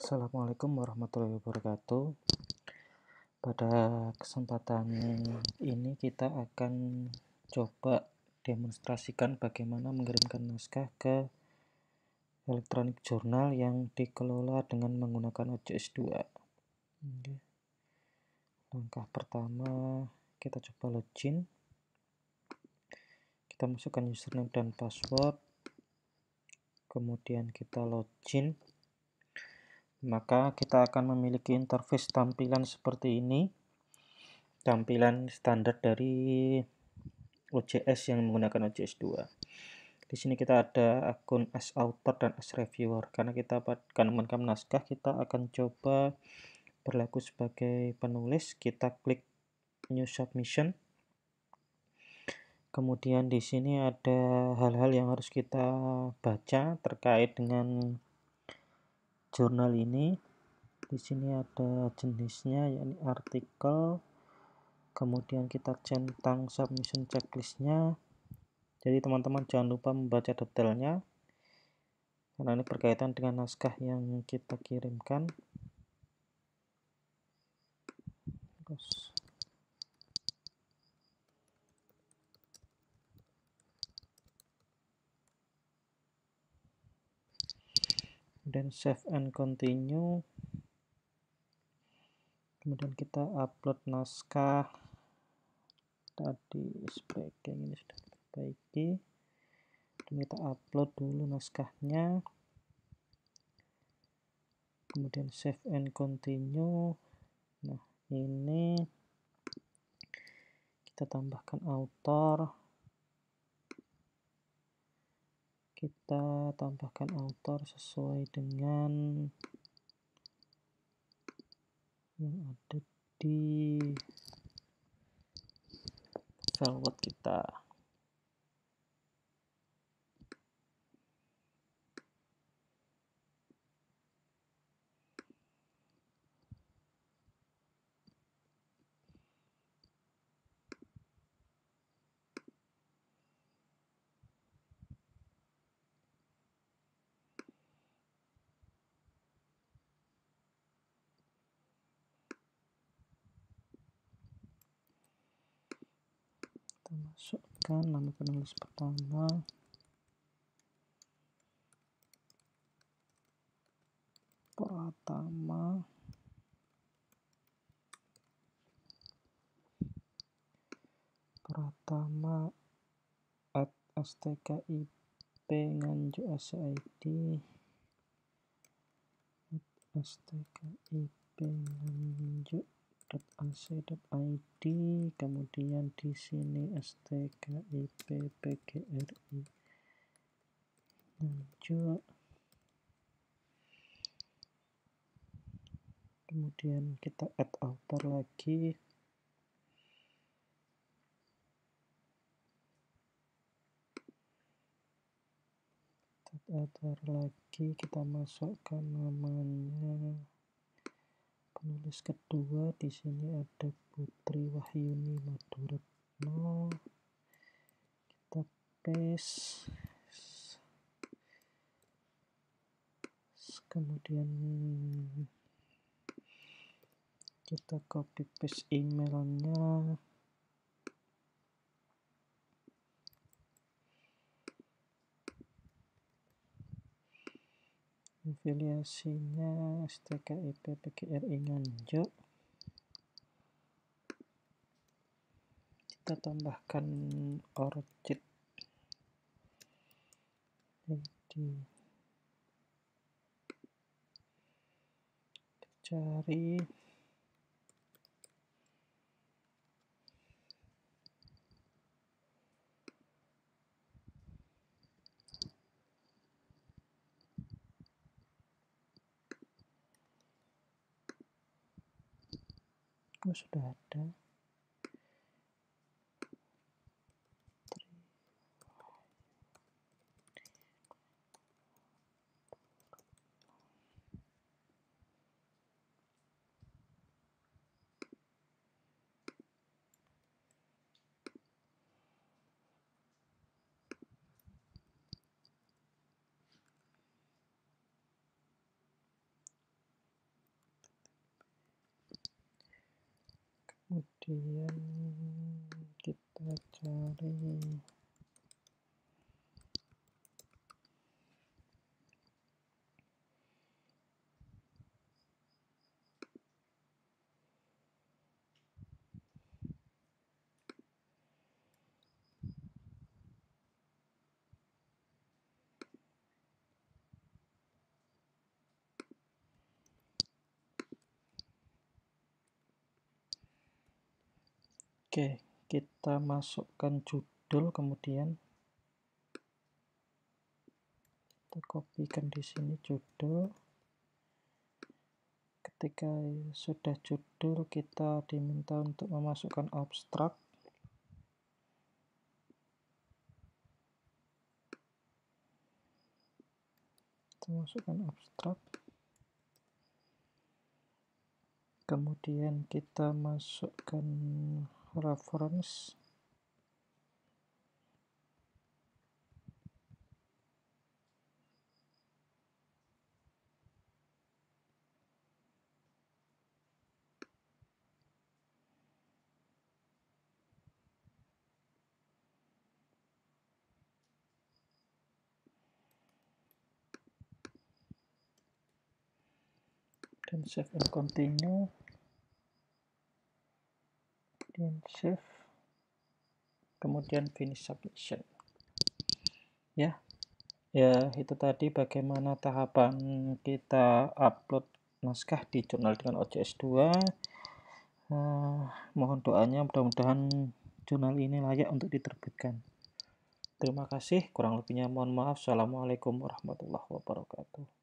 Assalamualaikum warahmatullahi wabarakatuh. Pada kesempatan ini kita akan coba demonstrasikan bagaimana mengirimkan naskah ke elektronik jurnal yang dikelola dengan menggunakan OJS 2. Langkah pertama kita coba login. Kita masukkan username dan password. Kemudian kita login maka kita akan memiliki interface tampilan seperti ini tampilan standar dari OJS yang menggunakan OJS 2 di sini kita ada akun as author dan as reviewer karena kita akan menekan naskah kita akan coba berlaku sebagai penulis kita klik new submission kemudian di sini ada hal-hal yang harus kita baca terkait dengan jurnal ini di sini ada jenisnya yakni artikel kemudian kita centang submission checklistnya jadi teman-teman jangan lupa membaca detailnya karena ini berkaitan dengan naskah yang kita kirimkan terus kemudian save and continue kemudian kita upload naskah tadi seperti ini sudah kita perbaiki dan kita upload dulu naskahnya kemudian save and continue nah ini kita tambahkan author kita tambahkan author sesuai dengan yang ada di file Word kita. masukkan nama penulis pertama pertama pertama at STKIP Nganjuk SID at STKIP Nganjuk id, kemudian di sini stkip pgri muncul kemudian kita add author lagi add author lagi kita masukkan namanya penulis kedua di sini ada Putri Wahyuni Maduretno kita paste kemudian kita copy paste emailnya afiliasinya STKIP PGRI Nganjuk kita tambahkan orchid jadi cari oh sudah ada kemudian kita cari Oke, kita masukkan judul kemudian kita kopikan di sini judul. Ketika sudah judul, kita diminta untuk memasukkan abstrak. Kita masukkan abstrak. Kemudian kita masukkan reference then save and continue kemudian save kemudian finish submission ya ya itu tadi bagaimana tahapan kita upload naskah di jurnal dengan OJS 2 uh, eh, mohon doanya mudah-mudahan jurnal ini layak untuk diterbitkan terima kasih kurang lebihnya mohon maaf assalamualaikum warahmatullahi wabarakatuh